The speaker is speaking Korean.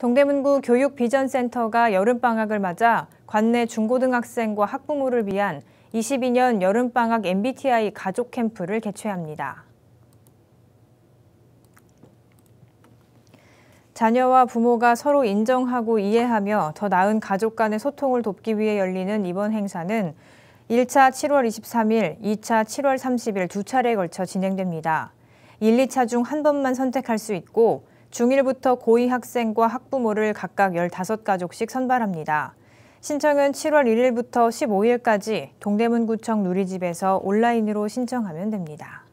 동대문구 교육비전센터가 여름방학을 맞아 관내 중고등학생과 학부모를 위한 22년 여름방학 MBTI 가족 캠프를 개최합니다. 자녀와 부모가 서로 인정하고 이해하며 더 나은 가족 간의 소통을 돕기 위해 열리는 이번 행사는 1차 7월 23일, 2차 7월 30일 두 차례에 걸쳐 진행됩니다. 1, 2차 중 한 번만 선택할 수 있고 중1부터 고2 학생과 학부모를 각각 15가족씩 선발합니다. 신청은 7월 1일부터 15일까지 동대문구청 누리집에서 온라인으로 신청하면 됩니다.